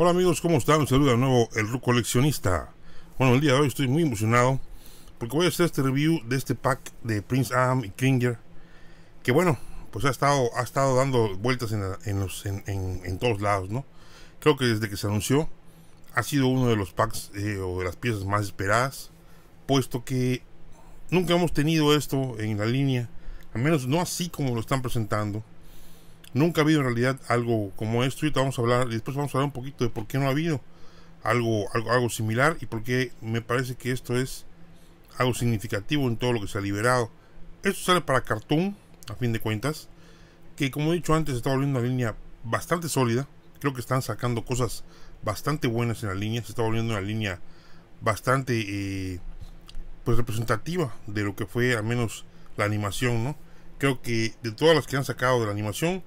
Hola amigos, ¿cómo están? Un saludo de nuevo el Ru Coleccionista. Bueno, el día de hoy estoy muy emocionado porque voy a hacer este review de este pack de Prince Am y Kringer Que bueno, pues ha estado, ha estado dando vueltas en, en los, en, todos lados, ¿no? Creo que desde que se anunció ha sido uno de los packs eh, o de las piezas más esperadas, puesto que nunca hemos tenido esto en la línea, al menos no así como lo están presentando. Nunca ha habido en realidad algo como esto. Y vamos a hablar, después vamos a hablar un poquito de por qué no ha habido algo, algo, algo similar y por qué me parece que esto es algo significativo en todo lo que se ha liberado. Esto sale para Cartoon, a fin de cuentas, que como he dicho antes, está volviendo una línea bastante sólida. Creo que están sacando cosas bastante buenas en la línea. Se está volviendo una línea bastante eh, pues representativa de lo que fue al menos la animación, ¿no? Creo que de todas las que han sacado de la animación,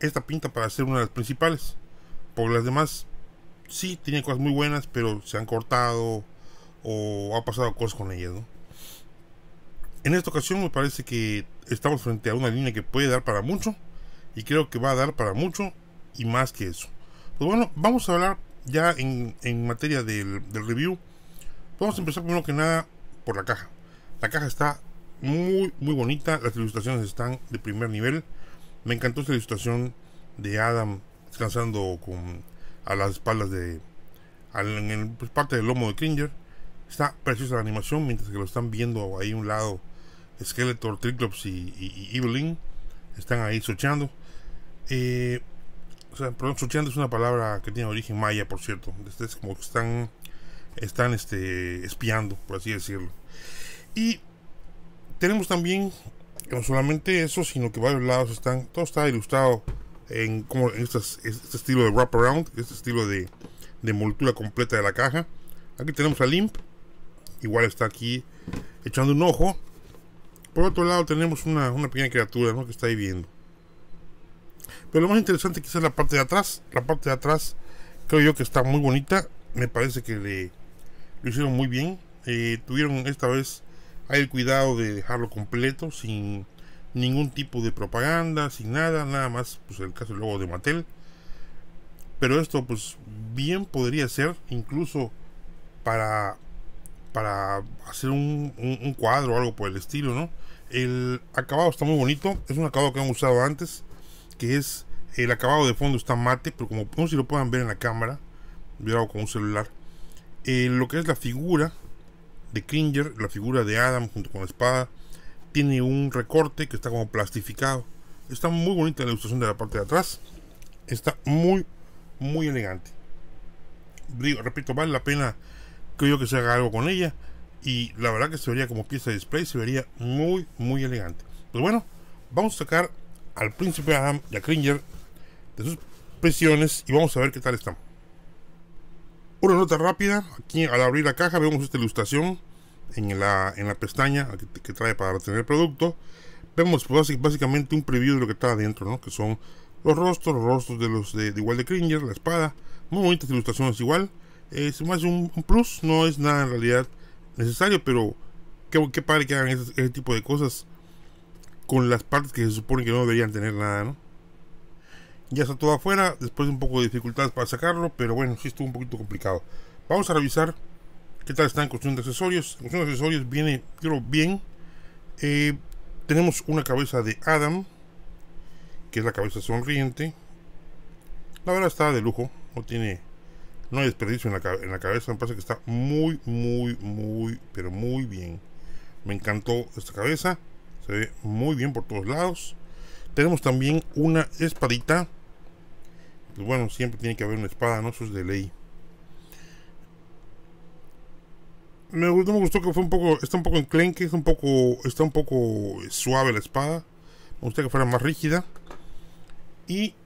esta pinta para ser una de las principales. por las demás sí tienen cosas muy buenas, pero se han cortado o ha pasado cosas con ellas, En esta ocasión me parece que estamos frente a una línea que puede dar para mucho y creo que va a dar para mucho y más que eso. Pues bueno, vamos a hablar ya en, materia del, del, review. Vamos a empezar primero que nada por la caja. La caja está muy muy bonita, las ilustraciones están de primer nivel. Me encantó esta ilustración de Adam descansando con, a las espaldas de. en pues, parte del lomo de Kringer. Está preciosa la animación, mientras que lo están viendo ahí un lado Skeletor, Triclops y, Evelyn. Están ahí sucheando. Eh, o sea, perdón, es una palabra que tiene origen maya, por cierto. Este es como que están, están este, espiando, por así decirlo. Y tenemos también no solamente eso, sino que varios lados están, todo está ilustrado en como este, estilo de wraparound, este estilo de, de completa de la caja. Aquí tenemos a Limp, igual está aquí echando un ojo. Por otro lado tenemos una, pequeña criatura ¿no? que está ahí viendo. Pero lo más interesante quizás es la parte de atrás. La parte de atrás creo yo que está muy bonita. Me parece que le, lo hicieron muy bien. Eh, tuvieron esta vez hay el cuidado de dejarlo completo, sin ningún tipo de propaganda, sin nada, nada más, pues el caso luego de Mattel. Pero esto, pues bien podría ser, incluso para, para hacer un, cuadro o algo por el estilo, ¿no? El acabado está muy bonito, es un acabado que han usado antes, que es el acabado de fondo está mate, pero como no sé si lo puedan ver en la cámara, yo con un celular. Eh, lo que es la figura de Kringer la figura de Adam junto con la espada, tiene un recorte que está como plastificado. Está muy bonita la ilustración de la parte de atrás. Está muy, muy elegante. Digo, repito, vale la pena creo que se haga algo con ella. Y la verdad que se vería como pieza de display, se vería muy, muy elegante. Pues bueno, vamos a sacar al príncipe Adam y a Kringer de sus presiones y vamos a ver qué tal están. Una nota rápida, aquí al abrir la caja vemos esta ilustración en la, en la pestaña que, trae para tener el producto. Vemos pues, básicamente un preview de lo que está adentro, ¿no? que son los rostros, los rostros de los de, igual de Cringer, la espada. Muy bonitas ilustraciones igual. Es más un, plus, no es nada en realidad necesario, pero qué, padre que hagan ese, ese tipo de cosas con las partes que se supone que no deberían tener nada, ¿no? ya está todo afuera, después de un poco de dificultades para sacarlo, pero bueno, sí estuvo un poquito complicado. Vamos a revisar qué tal está en cuestión de accesorios. En cuestión de accesorios viene, creo, bien. Eh, tenemos una cabeza de Adam, que es la cabeza sonriente. La verdad está de lujo, no tiene, no hay desperdicio en la, en la cabeza, me parece que está muy, muy, muy, pero muy bien. Me encantó esta cabeza, se ve muy bien por todos lados. Tenemos también una espadita pues bueno, siempre tiene que haber una espada, ¿no? Eso es de ley. Me gustó, me gustó que fue un poco, está un poco enclenque, está un poco, está un poco suave la espada. Me gustaría que fuera más rígida. Y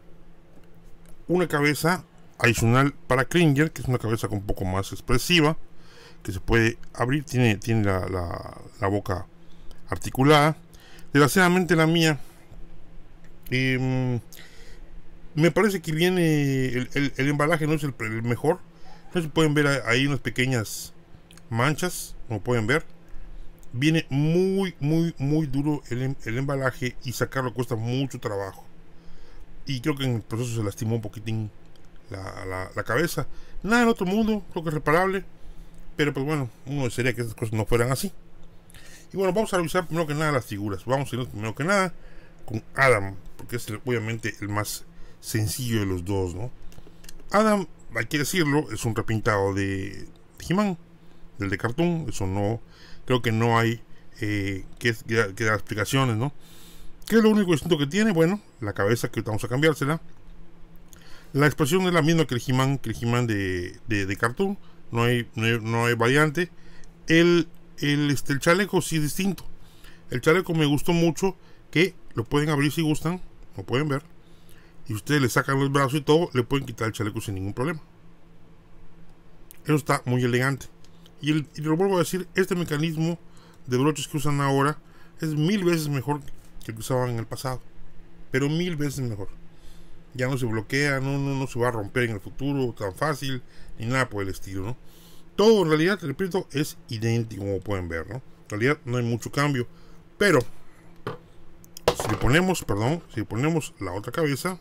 una cabeza adicional para Kringer, que es una cabeza un poco más expresiva, que se puede abrir, tiene, tiene la, la, boca articulada. Desgraciadamente la mía. Eh, me parece que viene. El, embalaje no es el, el, mejor. se pueden ver ahí unas pequeñas manchas. Como pueden ver. Viene muy, muy, muy duro em, el, embalaje. Y sacarlo cuesta mucho trabajo. Y creo que en el proceso se lastimó un poquitín la, cabeza. Nada en otro mundo. Creo que es reparable. Pero pues bueno, uno desearía que esas cosas no fueran así. Y bueno, vamos a revisar primero que nada las figuras. Vamos a ir primero que nada con Adam, porque es obviamente el más sencillo de los dos, ¿no? Adam, hay que decirlo, es un repintado de he del de Cartoon, eso no, creo que no hay eh, que, dar explicaciones, ¿no? Que es lo único distinto que tiene? Bueno, la cabeza que vamos a cambiársela. La expresión es la misma que el he que el de, de, Cartoon, no hay, no hay, variante. El, este, el, chaleco sí es distinto. El chaleco me gustó mucho, que lo pueden abrir si gustan, lo pueden ver ustedes le sacan los brazos y todo, le pueden quitar el chaleco sin ningún problema. Eso está muy elegante. Y, lo vuelvo a decir, este mecanismo de broches que usan ahora es mil veces mejor que el que usaban en el pasado. Pero mil veces mejor. Ya no se bloquea, no, no, no se va a romper en el futuro tan fácil, ni nada por el estilo, Todo en realidad, repito, es idéntico como pueden ver, ¿no? En realidad no hay mucho cambio. Pero, si le ponemos, perdón, si le ponemos la otra cabeza,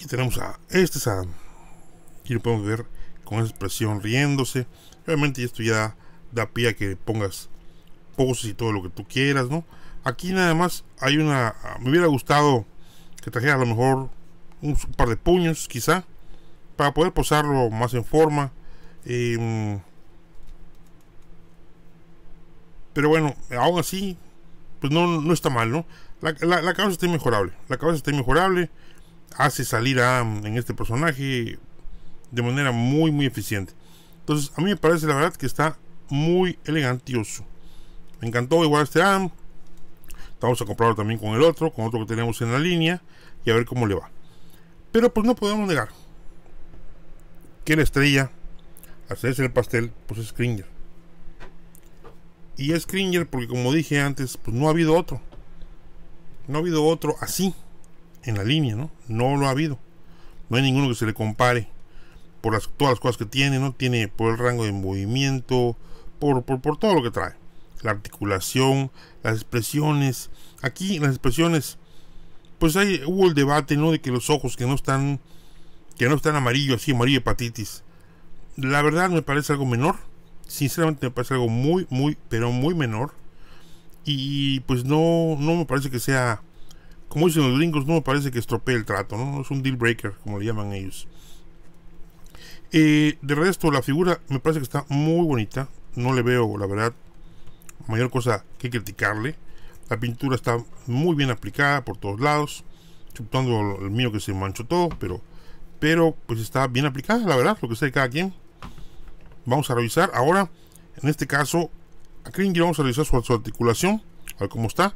Aquí tenemos a este es Aquí lo podemos ver con esa expresión riéndose. Obviamente esto ya da pie a que pongas poses y todo lo que tú quieras, ¿no? Aquí nada más hay una... Me hubiera gustado que trajera a lo mejor un par de puños, quizá, para poder posarlo más en forma. Em, pero bueno, aún así, pues no, no está mal, ¿no? La, la, la cabeza está inmejorable. La cabeza está inmejorable hace salir a en este personaje de manera muy, muy eficiente. Entonces, a mí me parece la verdad que está muy elegantioso. Me encantó igual este Adam. Vamos a comprarlo también con el otro, con otro que tenemos en la línea y a ver cómo le va. Pero pues no podemos negar que la estrella, hacerse el pastel, pues es Cringer. Y es Cringer porque como dije antes, pues no ha habido otro. No ha habido otro así en la línea, ¿no? No lo ha habido. No hay ninguno que se le compare por las, todas las cosas que tiene, ¿no? Tiene por el rango de movimiento, por, por, por todo lo que trae. La articulación, las expresiones. Aquí las expresiones, pues hay hubo el debate, ¿no? De que los ojos que no están, que no están amarillos, así amarillo hepatitis. La verdad me parece algo menor. Sinceramente me parece algo muy, muy, pero muy menor. Y pues no, no me parece que sea como dicen los gringos, no me parece que estropee el trato, ¿no? Es un deal breaker, como le llaman ellos. Eh, de resto, la figura me parece que está muy bonita. No le veo, la verdad, mayor cosa que criticarle. La pintura está muy bien aplicada por todos lados, exceptuando el mío que se manchó todo, pero, pero pues está bien aplicada, la verdad, lo que sé de cada quien. Vamos a revisar ahora, en este caso, a Kringy. vamos a revisar su, su articulación, a ver cómo está.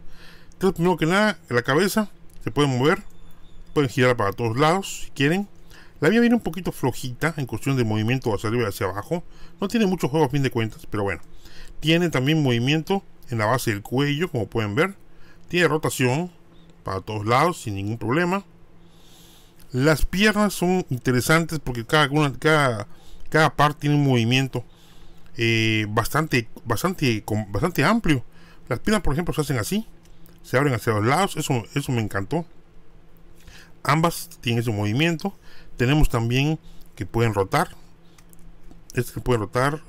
Entonces, primero que nada, la cabeza se puede mover, pueden girar para todos lados si quieren. La mía viene un poquito flojita en cuestión de movimiento hacia arriba y hacia abajo. No tiene mucho juego a fin de cuentas, pero bueno. Tiene también movimiento en la base del cuello, como pueden ver. Tiene rotación para todos lados sin ningún problema. Las piernas son interesantes porque cada, una, cada, cada par tiene un movimiento eh, bastante, bastante, bastante amplio. Las piernas, por ejemplo, se hacen así se abren hacia los lados, eso, eso me encantó. Ambas tienen ese movimiento. Tenemos también que pueden rotar. Este que puede rotar,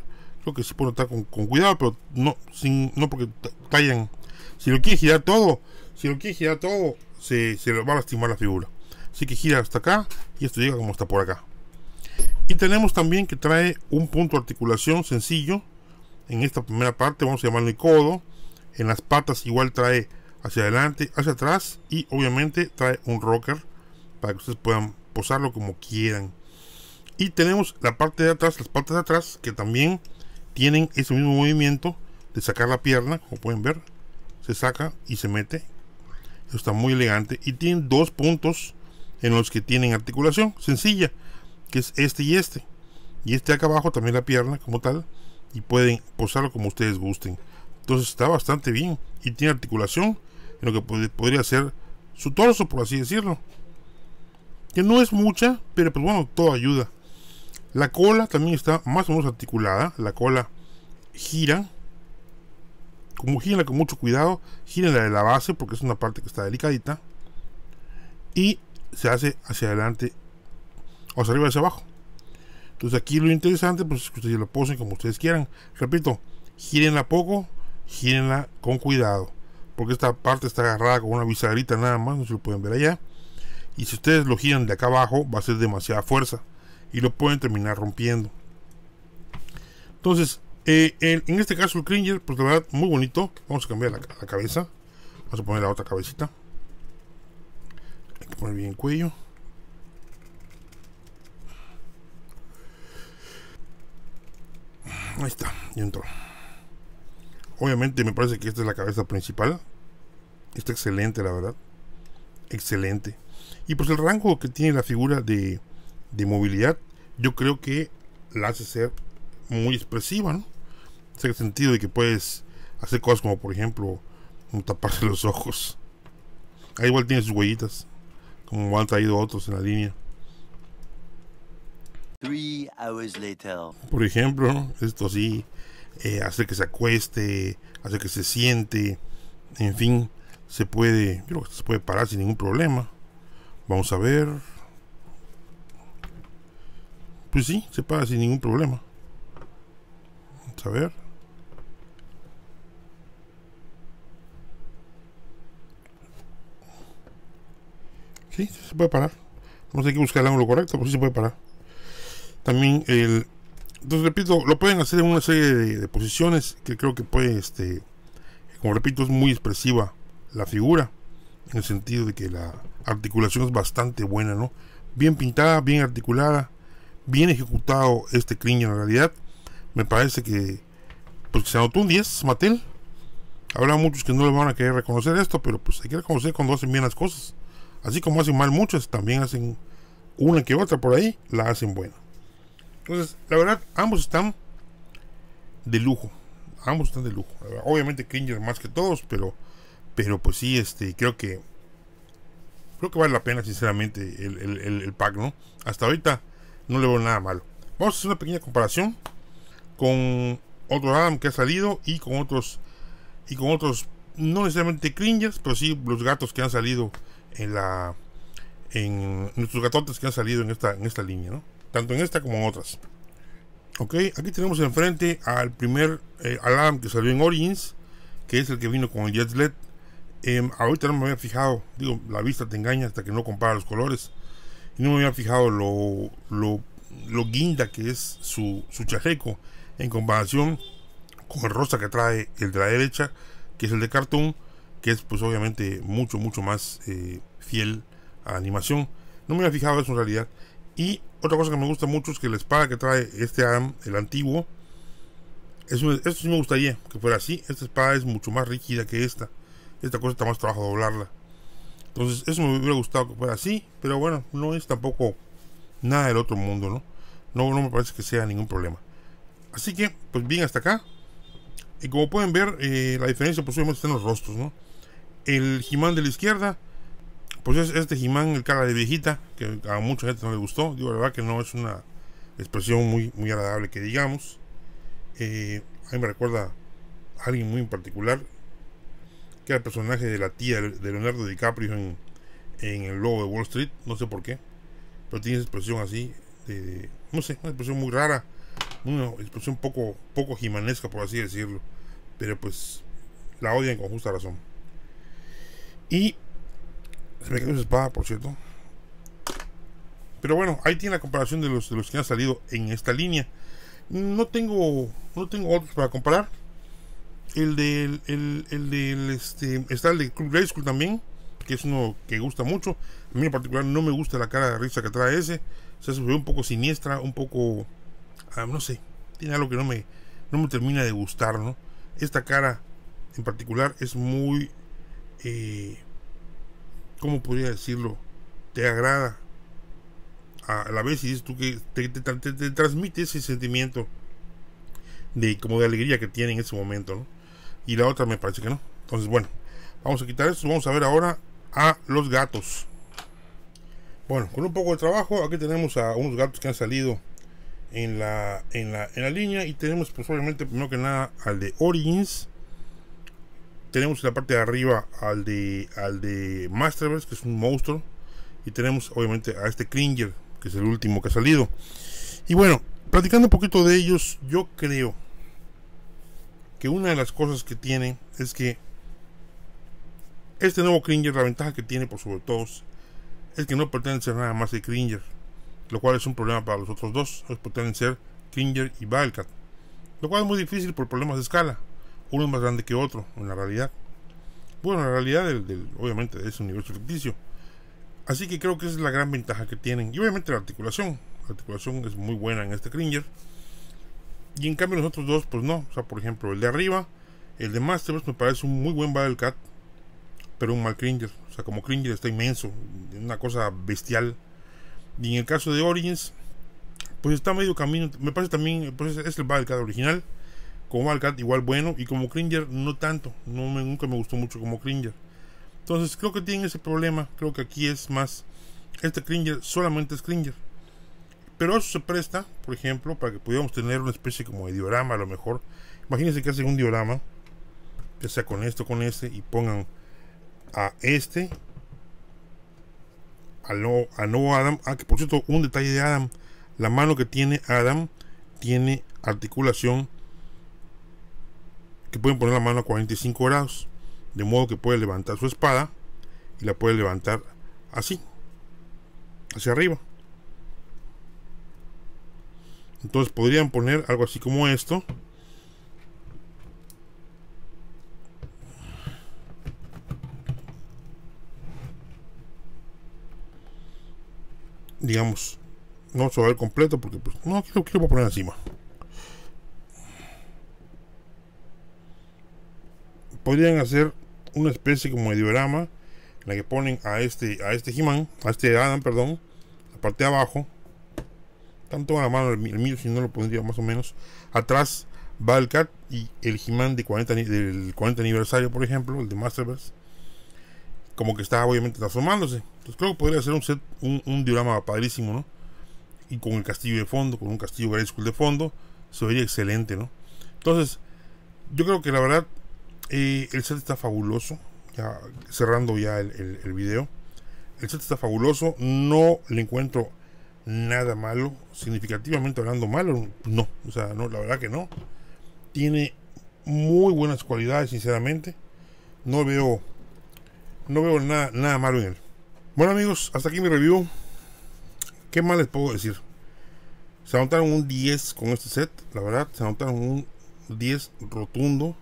creo que se puede rotar con, cuidado, pero no, sin, no porque tallan. Si lo quiere girar todo, si lo quiere girar todo, se, se va a lastimar la figura. Así que gira hasta acá y esto llega como está por acá. Y tenemos también que trae un punto de articulación sencillo. En esta primera parte vamos a llamarle codo. En las patas igual trae hacia adelante, hacia atrás y obviamente trae un rocker para que ustedes puedan posarlo como quieran. Y tenemos la parte de atrás, las partes de atrás que también tienen ese mismo movimiento de sacar la pierna, como pueden ver, se saca y se mete. está muy elegante y tienen dos puntos en los que tienen articulación sencilla, que es este y este. Y este acá abajo también la pierna como tal y pueden posarlo como ustedes gusten. Entonces está bastante bien y tiene articulación lo que podría ser su torso, por así decirlo. Que no es mucha, pero pues bueno, todo ayuda. La cola también está más o menos articulada. La cola gira. Como gira con mucho cuidado, gira la de la base porque es una parte que está delicadita. Y se hace hacia adelante, o hacia arriba hacia abajo. Entonces aquí lo interesante pues, es que ustedes la posen como ustedes quieran. Repito, gírenla poco, gírenla con cuidado porque esta parte está agarrada con una bisagrita nada más, no se lo pueden ver allá. Y si ustedes lo giran de acá abajo, va a ser demasiada fuerza y lo pueden terminar rompiendo. Entonces, eh, en, este caso el Cringer, pues la verdad, muy bonito. Vamos a cambiar la, cabeza. Vamos a poner la otra cabecita. Hay que poner bien cuello. Ahí está, Y entró. Obviamente me parece que esta es la cabeza principal. Está excelente, la verdad. Excelente. Y pues el rango que tiene la figura de, de movilidad, yo creo que la hace ser muy expresiva, ¿no? el sentido de que puedes hacer cosas como, por ejemplo, taparse los ojos. Ahí igual tiene sus huellitas, como han traído otros en la línea. Por ejemplo, esto sí, eh, hacer que se acueste, hacer que se siente, en fin, se puede, se puede parar sin ningún problema. Vamos a ver. Pues sí, se para sin ningún problema. Vamos a ver. Sí, se puede parar. a ir a buscar el ángulo correcto, por sí se puede parar. También el entonces, repito, lo pueden hacer en una serie de, posiciones que creo que puede, este, como repito, es muy expresiva la figura, en el sentido de que la articulación es bastante buena, ¿no? Bien pintada, bien articulada, bien ejecutado este criño en realidad. Me parece que, pues se anotó un 10, Matel Habrá muchos que no le van a querer reconocer esto, pero pues hay que reconocer cuando hacen bien las cosas. Así como hacen mal muchas, también hacen una que otra por ahí, la hacen buena. Entonces, la verdad, ambos están de lujo. Ambos están de lujo. Obviamente Cringer más que todos, pero, pero pues sí, este, creo que creo que vale la pena, sinceramente, el, el, el pack, ¿no? Hasta ahorita no le veo nada malo. Vamos a hacer una pequeña comparación con otro Adam que ha salido y con otros y con otros no necesariamente cringers pero sí los gatos que han salido en la en nuestros gatotes que han salido en esta en esta línea no tanto en esta como en otras. Ok, aquí tenemos enfrente al primer eh, alarm que salió en Origins, que es el que vino con el Jet LED. Em, ahorita no me había fijado, digo, la vista te engaña hasta que no compara los colores. Y no me había fijado lo, lo, guinda que es su, su en comparación con el rosa que trae el de la derecha, que es el de cartoon, que es pues obviamente mucho, mucho más eh, fiel a animación. No me había fijado eso en realidad. Y otra cosa que me gusta mucho es que la espada que trae este el antiguo, eso, esto sí me gustaría que fuera así. Esta espada es mucho más rígida que esta. Esta cosa está más trabajo doblarla. Entonces, eso me hubiera gustado que fuera así, pero bueno, no es tampoco nada del otro mundo, ¿no? No, me parece que sea ningún problema. Así que, pues bien hasta acá. Y como pueden ver, eh, la diferencia posiblemente pues está en los rostros, ¿no? El Jimán de la izquierda pues este Jimán, el cara de viejita, que a mucha gente no le gustó. Digo, la verdad que no es una expresión muy, muy agradable que digamos. Eh, a mí me recuerda a alguien muy en particular, que era el personaje de la tía de Leonardo DiCaprio en, el logo de Wall Street, no sé por qué, pero tiene esa expresión así, no sé, una expresión muy rara, una expresión poco, poco jimanesca, por así decirlo, pero pues la odian con justa razón. Y me cayó sin espada, por cierto. Pero bueno, ahí tiene la comparación de los, de los que han salido en esta línea. No tengo, no tengo otros para comparar. El del, el, del, este, está el de Club Grey también, que es uno que gusta mucho. A mí en particular no me gusta la cara de risa que trae ese. se ve un poco siniestra, un poco, ah, no sé, tiene algo que no me, no me termina de gustar, ¿no? Esta cara en particular es muy, eh, ¿cómo podría decirlo? Te agrada. A la vez, y dices tú que te, transmite ese sentimiento de como de alegría que tiene en ese momento, Y la otra me parece que no. Entonces, bueno, vamos a quitar esto. Vamos a ver ahora a los gatos. Bueno, con un poco de trabajo, aquí tenemos a unos gatos que han salido en la, en la, en la línea. Y tenemos, posiblemente pues, primero que nada, al de Origins tenemos en la parte de arriba al de al de Masterverse, que es un monstruo. Y tenemos obviamente a este Cringer, que es el último que ha salido. Y bueno, platicando un poquito de ellos, yo creo que una de las cosas que tiene es que este nuevo Cringer, la ventaja que tiene por sobre todos, es que no Pertenece ser nada más de Cringer, lo cual es un problema para los otros dos, Pertenece pretenden ser Cringer y Valkat lo cual es muy difícil por problemas de escala uno más grande que otro en la realidad. Bueno, en la realidad, obviamente, es un universo ficticio. Así que creo que esa es la gran ventaja que tienen. Y obviamente la articulación. La articulación es muy buena en este Cringer. Y en cambio los otros dos, pues no. O sea, por ejemplo, el de arriba, el de Masters me parece un muy buen Cat Pero un mal Cringer. O sea, como Cringer está inmenso. Una cosa bestial. Y en el caso de Origins, pues está medio camino. Me parece también, pues es el Cat original. Como Alcat igual bueno y como Cringer no tanto, no me, nunca me gustó mucho como Cringer. Entonces creo que tiene ese problema, creo que aquí es más, este Cringer solamente es Cringer. Pero eso se presta, por ejemplo, para que pudiéramos tener una especie como de diorama a lo mejor. Imagínense que hacen un diorama, Que sea con esto, con este, y pongan a este, a no, a no Adam. Ah, que por cierto, un detalle de Adam, la mano que tiene Adam tiene articulación pueden poner la mano a 45 grados, de modo que puede levantar su espada y la puede levantar así, hacia arriba. Entonces podrían poner algo así como esto. Digamos, no se el completo porque pues, no, quiero, quiero poner encima. podrían hacer una especie como de diorama en la que ponen a este a este a este Adam, perdón, la parte de abajo, tanto a la mano el, mío, si no lo pondría más o menos, atrás va el Cat y el he de 40, del 40 aniversario, por ejemplo, el de Masterverse, como que está obviamente transformándose. Entonces creo que podría ser un, set, un, diorama padrísimo, ¿no? Y con el castillo de fondo, con un castillo de School de fondo, se vería excelente, ¿no? Entonces, yo creo que la verdad el set está fabuloso. cerrando ya el, el, video. El set está fabuloso. No le encuentro nada malo. Significativamente hablando malo. No. O sea, no, la verdad que no. Tiene muy buenas cualidades, sinceramente. No veo. No veo nada, nada malo en él. Bueno amigos, hasta aquí mi review. ¿Qué más les puedo decir? Se anotaron un 10 con este set, la verdad, se anotaron un 10 rotundo.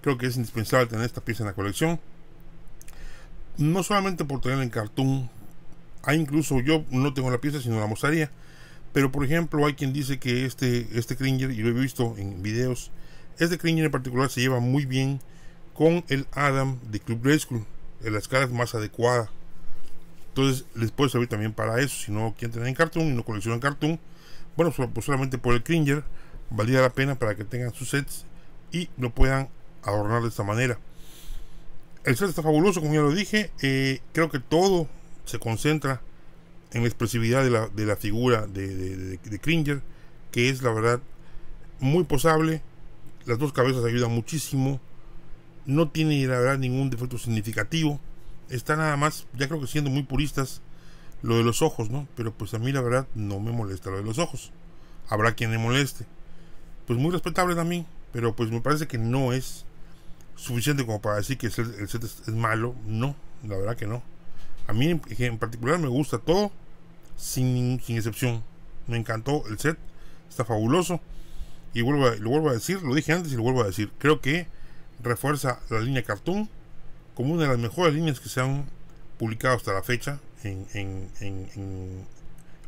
Creo que es indispensable tener esta pieza en la colección. No solamente por tener en cartón. Hay incluso, yo no tengo la pieza, sino la mostraría. Pero por ejemplo, hay quien dice que este, este Cringer, y lo he visto en videos, este Cringer en particular se lleva muy bien con el Adam de Club Rescue. En la escala es más adecuada. Entonces les puede servir también para eso. Si no quieren tener en cartoon y no coleccionan cartoon, bueno, pues solamente por el Cringer valía la pena para que tengan sus sets y lo puedan adornar de esta manera. El set está fabuloso, como ya lo dije. Eh, creo que todo se concentra en la expresividad de la, figura de, de, que es la verdad muy posable. Las dos cabezas ayudan muchísimo. No tiene la verdad ningún defecto significativo. Está nada más, ya creo que siendo muy puristas, lo de los ojos, ¿no? Pero pues a mí la verdad no me molesta lo de los ojos. Habrá quien le moleste. Pues muy respetable también, pero pues me parece que no es suficiente como para decir que el, set es, malo. No, la verdad que no. A mí en, particular me gusta todo, sin, sin, excepción. Me encantó el set, está fabuloso. Y vuelvo lo vuelvo a decir, lo dije antes y lo vuelvo a decir. Creo que refuerza la línea Cartoon como una de las mejores líneas que se han publicado hasta la fecha en, en,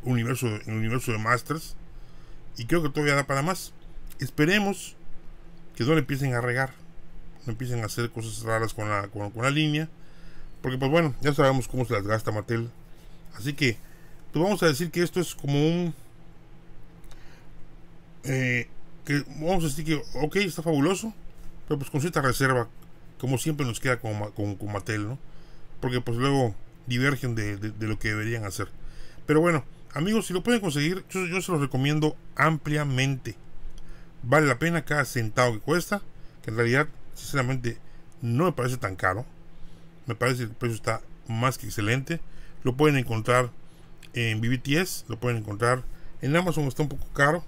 universo, en el universo de Masters. Y creo que todavía da para más. Esperemos que no le empiecen a regar no empiecen a hacer cosas raras con la, línea. Porque pues bueno, ya sabemos cómo se las gasta Mattel. Así que, pues vamos a decir que esto es como un... Eh, que vamos a decir que, ok, está fabuloso, pero pues con cierta reserva, como siempre nos queda con, con, ¿no? Porque pues luego divergen de, lo que deberían hacer. Pero bueno, amigos, si lo pueden conseguir, yo se los recomiendo ampliamente. Vale la pena cada centavo que cuesta, que en realidad sinceramente no me parece tan caro. Me parece que el precio está más que excelente. Lo pueden encontrar en BBTS, lo pueden encontrar en Amazon, está un poco caro.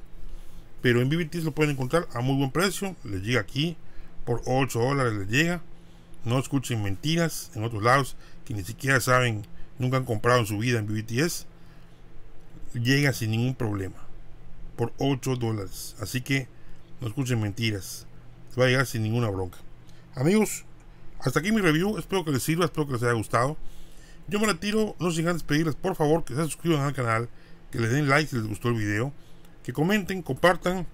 Pero en BBTS lo pueden encontrar a muy buen precio. Les llega aquí por 8 dólares, les llega. No escuchen mentiras en otros lados que ni siquiera saben, nunca han comprado en su vida en BBTS. Llega sin ningún problema por 8 dólares. Así que no escuchen mentiras va a llegar sin ninguna bronca. Amigos, hasta aquí mi review. Espero que les sirva, espero que les haya gustado. Yo me retiro, no sin antes pedirles por favor que se suscriban al canal, que les den like si les gustó el video, que comenten, compartan,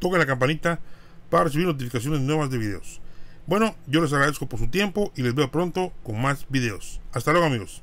toquen la campanita para recibir notificaciones nuevas de videos. Bueno, yo les agradezco por su tiempo y les veo pronto con más videos. Hasta luego amigos.